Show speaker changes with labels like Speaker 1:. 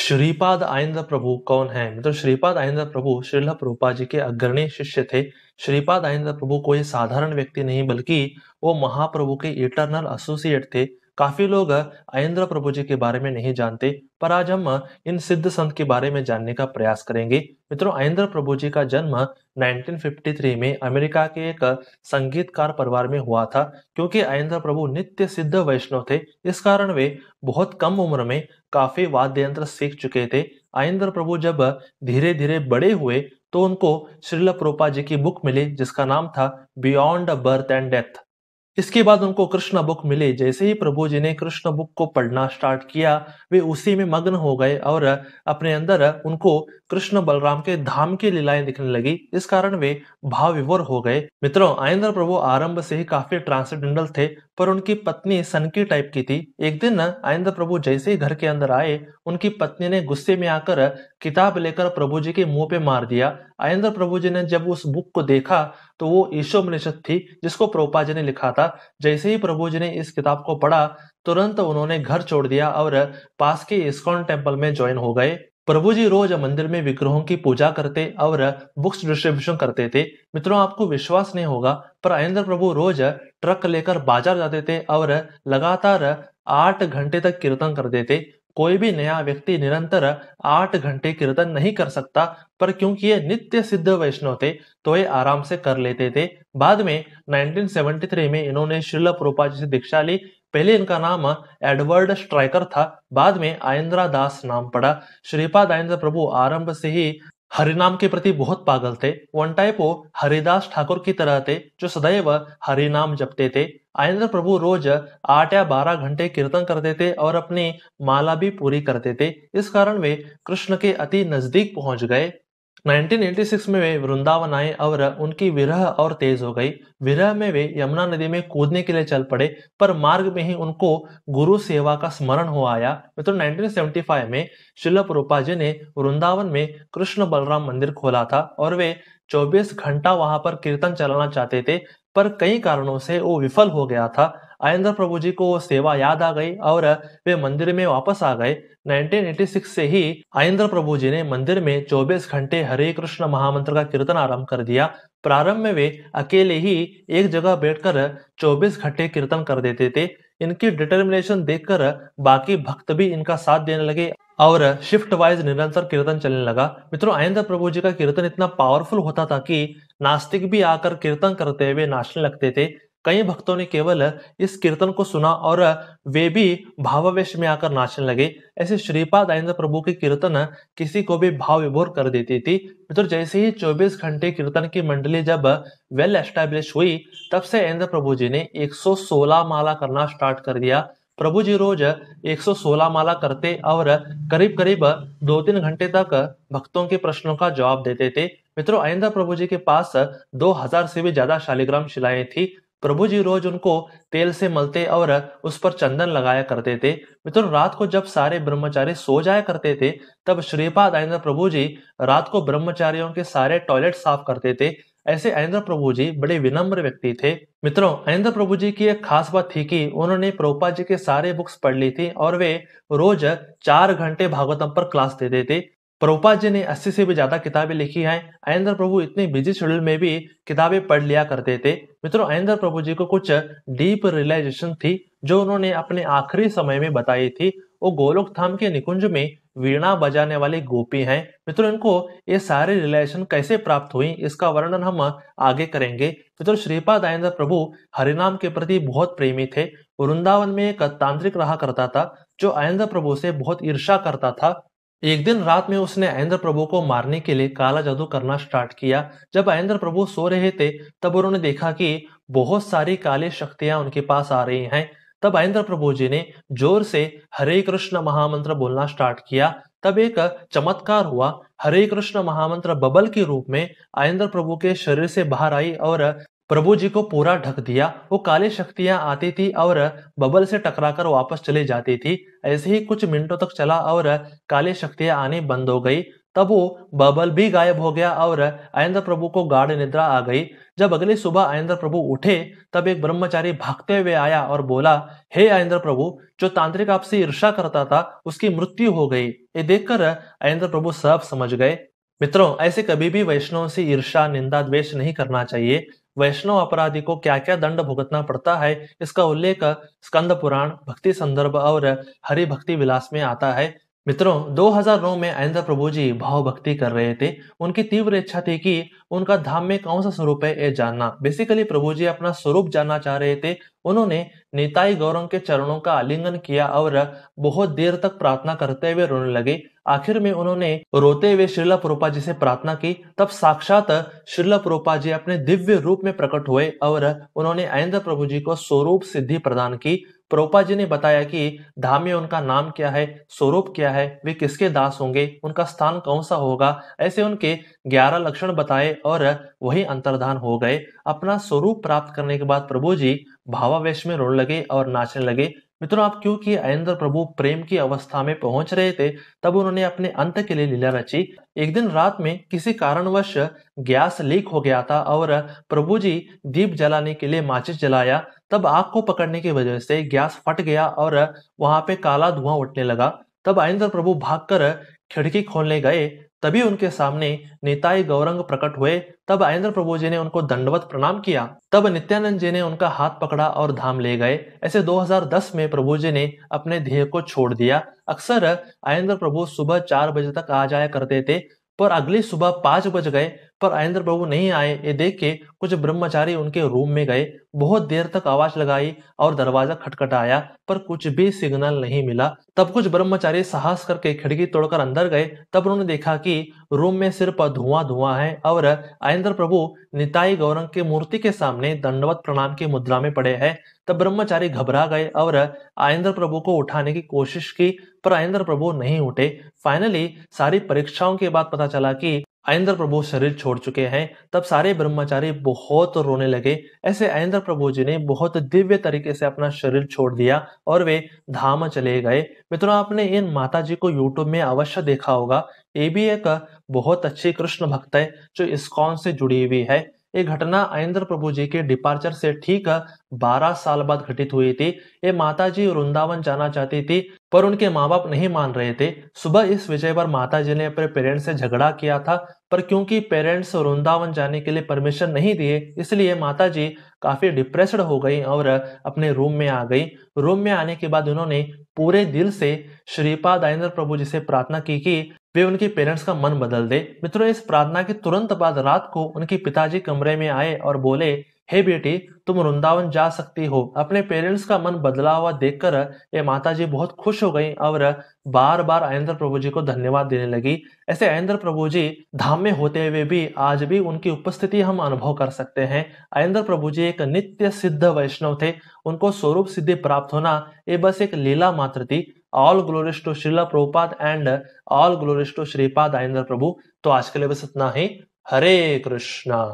Speaker 1: श्रीपाद आनंद प्रभु कौन है मित्र मतलब श्रीपाद आनंद प्रभु श्रीला प्रभुपा जी के अग्रणी शिष्य थे श्रीपाद आनंद प्रभु कोई साधारण व्यक्ति नहीं बल्कि वो महाप्रभु के इटरनल एसोसिएट थे काफी लोग आयन्द्र प्रभु जी के बारे में नहीं जानते पर आज हम इन सिद्ध संत के बारे में जानने का प्रयास करेंगे मित्रों आयन्द्र प्रभु जी का जन्म 1953 में अमेरिका के एक संगीतकार परिवार में हुआ था क्योंकि आयन्द्र प्रभु नित्य सिद्ध वैष्णव थे इस कारण वे बहुत कम उम्र में काफी वाद्य यंत्र सीख चुके थे आयेंद्र प्रभु जब धीरे धीरे बड़े हुए तो उनको श्रील प्रोपा जी की बुक मिली जिसका नाम था बियॉन्ड बर्थ एंड डेथ इसके बाद उनको कृष्ण बुक मिले जैसे ही प्रभु जी ने कृष्ण बुक को पढ़ना स्टार्ट किया वे उसी में मग्न हो गए और अपने अंदर उनको कृष्ण बलराम के धाम की लीलाएं दिखने लगी इस कारण वे भाव विवर हो गए मित्रों आयेंद्र प्रभु आरंभ से ही काफी ट्रांसेंडेंटल थे पर उनकी पत्नी सनकी टाइप की थी एक दिन आइंद प्रभु जैसे ही घर के अंदर आए उनकी पत्नी ने गुस्से में आकर किताब लेकर प्रभु जी के मुंह पे मार दिया आइंद्र प्रभु जी ने जब उस बुक को देखा तो वो ईशो मनिषद थी जिसको प्रोपा जी ने लिखा था जैसे ही प्रभु जी ने इस किताब को पढ़ा तुरंत उन्होंने घर छोड़ दिया और पास के इस्कॉन टेम्पल में ज्वाइन हो गए प्रभु जी रोज मंदिर में विग्रहों की पूजा करते और बुक्स डिस्ट्रीब्यूशन करते थे मित्रों आपको विश्वास नहीं होगा पर राजेंद्र प्रभु रोज ट्रक लेकर बाजार जाते थे और लगातार आठ घंटे तक कीर्तन करते थे कोई भी नया व्यक्ति निरंतर आठ घंटे कीर्तन नहीं कर सकता पर क्योंकि ये नित्य सिद्ध वैष्णव थे तो ये आराम से कर लेते थे बाद में 1973 में इन्होंने श्रील प्रोपा जी से दीक्षा ली पहले इनका नाम एडवर्ड स्ट्राइकर था बाद में आयन्द्रा दास नाम पड़ा श्रीपाद आयेन्द्र प्रभु आरंभ से ही हरिनाम के प्रति बहुत पागल थे वन टाइप वो हरिदास ठाकुर की तरह थे जो सदैव हरिनाम जपते थे आयेन्द्र प्रभु रोज आठ या बारह घंटे कीर्तन करते थे और अपनी माला भी पूरी करते थे इस कारण वे कृष्ण के अति नजदीक पहुंच गए 1986 में वे वृंदावन आए और उनकी विरह और तेज हो गई विरह में वे यमुना नदी में कूदने के लिए चल पड़े पर मार्ग में ही उनको गुरु सेवा का स्मरण हो आया मित्रों तो 1975 में शिल रूपा जी ने वृंदावन में कृष्ण बलराम मंदिर खोला था और वे 24 घंटा वहां पर कीर्तन चलाना चाहते थे पर कई कारणों से वो विफल हो गया था आयेंद्र प्रभु जी को सेवा याद आ गई और वे मंदिर में वापस आ गए 1986 से ही आयेंद्र प्रभु जी ने मंदिर में 24 घंटे हरे कृष्ण महामंत्र का कीर्तन आरंभ कर दिया प्रारंभ में वे अकेले ही एक जगह बैठकर 24 घंटे कीर्तन कर देते थे इनकी डिटर्मिनेशन देखकर बाकी भक्त भी इनका साथ देने लगे और शिफ्ट वाइज निरंतर कीर्तन चलने लगा मित्रों आयेंद्र प्रभु जी का कीर्तन इतना पावरफुल होता था कि नास्तिक भी आकर कीर्तन करते हुए नाचने लगते थे कई भक्तों ने केवल इस कीर्तन को सुना और वे भी भावावेश में आकर नाचने लगे ऐसे श्रीपाद आनंद प्रभु के कीर्तन किसी को भी भाव विभोर कर देती थी मित्र जैसे ही 24 घंटे कीर्तन की मंडली जब वेल एस्टैब्लिश हुई तब से आनंद प्रभु जी ने 116 माला करना स्टार्ट कर दिया प्रभु जी रोज 116 माला करते और करीब करीब दो तीन घंटे तक भक्तों के प्रश्नों का जवाब देते थे मित्रों आइंदा प्रभु जी के पास 2000 से भी ज्यादा शालिग्राम शिलाएं थी प्रभु जी रोज उनको तेल से मलते और उस पर चंदन लगाया करते थे मित्रों रात को जब सारे ब्रह्मचारी सो जाया करते थे तब श्रीपाद आयेंद्र प्रभु जी रात को ब्रह्मचारियों के सारे टॉयलेट साफ करते थे ऐसे आयेंद्र प्रभु जी बड़े विनम्र व्यक्ति थे मित्रों आयेंद्र प्रभु जी की एक खास बात थी कि उन्होंने प्रोपा जी के सारे बुक्स पढ़ ली थी और वे रोज चार घंटे भागवतम पर क्लास देते थे प्रभुपाद जी ने 80 से भी ज्यादा किताबें लिखी हैं अयेंद्र प्रभु इतने बिजी शेड्यूल में भी किताबें पढ़ लिया करते थे मित्रों अयेंद्र प्रभु जी को कुछ डीप रियलाइजेशन थी जो उन्होंने अपने आखिरी समय में बताई थी वो गोलोक थाम के निकुंज में वीणा बजाने वाले गोपी हैं मित्रों इनको ये सारे रिलेशन कैसे प्राप्त हुई इसका वर्णन हम आगे करेंगे मित्रों श्रीपाद आयेंद्र प्रभु हरिनाम के प्रति बहुत प्रेमी थे वृंदावन में एक तांत्रिक रहा करता था जो आयेंद्र प्रभु से बहुत ईर्षा करता था एक दिन रात में उसने अहेंद्र प्रभु को मारने के लिए काला जादू करना स्टार्ट किया जब अहेंद्र प्रभु सो रहे थे तब उन्होंने देखा कि बहुत सारी काली शक्तियां उनके पास आ रही हैं तब अहेंद्र प्रभु जी ने जोर से हरे कृष्ण महामंत्र बोलना स्टार्ट किया तब एक चमत्कार हुआ हरे कृष्ण महामंत्र बबल के रूप में आयेंद्र प्रभु के शरीर से बाहर आई और प्रभु जी को पूरा ढक दिया वो काली शक्तियां आती थी और बबल से टकराकर वापस चली जाती थी ऐसे ही कुछ मिनटों तक चला और काली शक्तियां आनी बंद हो गई तब वो बबल भी गायब हो गया और आयेंद्र प्रभु को गाढ़ निद्रा आ गई जब अगली सुबह आयेंद्र प्रभु उठे तब एक ब्रह्मचारी भागते हुए आया और बोला हे hey, आयेंद्र प्रभु जो तांत्रिक आपसे ईर्षा करता था उसकी मृत्यु हो गई ये देखकर आयेंद्र प्रभु सब समझ गए मित्रों ऐसे कभी भी वैष्णव से ईर्षा निंदा द्वेष नहीं करना चाहिए वैष्णव अपराधी को क्या क्या दंड भुगतना पड़ता है इसका उल्लेख स्कंद पुराण भक्ति संदर्भ और हरि भक्ति विलास में आता है मित्रों 2009 में आयेंद्र प्रभु जी भाव भक्ति कर रहे थे उनकी तीव्र इच्छा थी कि उनका धाम में कौन सा स्वरूप है ये जानना बेसिकली प्रभु जी अपना स्वरूप जानना चाह रहे थे उन्होंने नेताई गौरंग के चरणों का आलिंगन किया और बहुत देर तक प्रार्थना करते हुए रोने लगे आखिर में उन्होंने रोते हुए श्रीला प्रोपा जी से प्रार्थना की तब साक्षात श्रीला प्रोपा जी अपने दिव्य रूप में प्रकट हुए और उन्होंने आयेंद्र प्रभु जी को स्वरूप सिद्धि प्रदान की प्रोपा जी ने बताया कि धाम में उनका नाम क्या है स्वरूप क्या है वे किसके दास होंगे उनका स्थान कौन सा होगा ऐसे उनके ग्यारह लक्षण बताए और वही अंतर्धान हो गए अपना स्वरूप प्राप्त करने के बाद प्रभु जी भावावेश में रोने लगे और नाचने लगे मित्रों आप क्योंकि अयेंद्र प्रभु प्रेम की अवस्था में पहुंच रहे थे तब उन्होंने अपने अंत के लिए लीला रची एक दिन रात में किसी कारणवश गैस लीक हो गया था और प्रभु जी दीप जलाने के लिए माचिस जलाया तब आग को पकड़ने की वजह से गैस फट गया और वहां पे काला धुआं उठने लगा तब अयेंद्र प्रभु भागकर खिड़की खोलने गए तभी उनके सामने नेताई गौरंग प्रकट हुए तब आयेंद्र प्रभु जी ने उनको दंडवत प्रणाम किया तब नित्यानंद जी ने उनका हाथ पकड़ा और धाम ले गए ऐसे 2010 में प्रभु जी ने अपने ध्येय को छोड़ दिया अक्सर आयेंद्र प्रभु सुबह चार बजे तक आ जाया करते थे पर अगली सुबह पांच बज गए पर आयेंद्र प्रभु नहीं आए ये देख के कुछ ब्रह्मचारी उनके रूम में गए बहुत देर तक आवाज लगाई और दरवाजा खटखटाया पर कुछ भी सिग्नल नहीं मिला तब कुछ ब्रह्मचारी साहस करके खिड़की तोड़कर अंदर गए तब उन्होंने देखा कि रूम में सिर्फ धुआं धुआं है और आयेंद्र प्रभु निताई गौरंग की मूर्ति के सामने दंडवत प्रणाम की मुद्रा में पड़े है तब ब्रह्मचारी घबरा गए और आयेंद्र प्रभु को उठाने की कोशिश की पर आयेंद्र प्रभु नहीं उठे फाइनली सारी परीक्षाओं के बाद पता चला कि आयेंद्र प्रभु शरीर छोड़ चुके हैं तब सारे ब्रह्मचारी बहुत रोने लगे ऐसे आयेंद्र प्रभु जी ने बहुत दिव्य तरीके से अपना शरीर छोड़ दिया और वे धाम चले गए मित्रों आपने इन माता जी को यूट्यूब में अवश्य देखा होगा ये भी एक बहुत अच्छी कृष्ण भक्त है जो इस्कॉन से जुड़ी हुई है ये घटना आयेंद्र प्रभु जी के डिपार्चर से ठीक 12 साल बाद घटित हुई थी ये माता जी वृंदावन जाना चाहती थी पर उनके माँ बाप नहीं मान रहे थे सुबह इस विषय पर माता जी ने अपने पेरेंट्स से झगड़ा किया था पर क्योंकि पेरेंट्स वृंदावन जाने के लिए परमिशन नहीं दिए इसलिए माता जी काफी डिप्रेस्ड हो गई और अपने रूम में आ गई रूम में आने के बाद उन्होंने पूरे दिल से श्रीपाद आयंद्र प्रभु जी से प्रार्थना की कि वे उनके पेरेंट्स का मन बदल दे मित्रों इस प्रार्थना के तुरंत बाद रात को उनके पिताजी कमरे में आए और बोले हे बेटी तुम वृंदावन जा सकती हो अपने पेरेंट्स का मन बदला हुआ देखकर ये माता जी बहुत खुश हो गई और बार बार अयेंद्र प्रभु जी को धन्यवाद देने लगी ऐसे अयेंद्र प्रभु जी धाम में होते हुए भी आज भी उनकी उपस्थिति हम अनुभव कर सकते हैं अयेंद्र प्रभु जी एक नित्य सिद्ध वैष्णव थे उनको स्वरूप सिद्धि प्राप्त होना ये बस एक लीला मात्र थी all glories to Srila Prabhupada and all glories to Shripad Ayendra Prabhu तो आज के लिए बस इतना ही हरे कृष्णा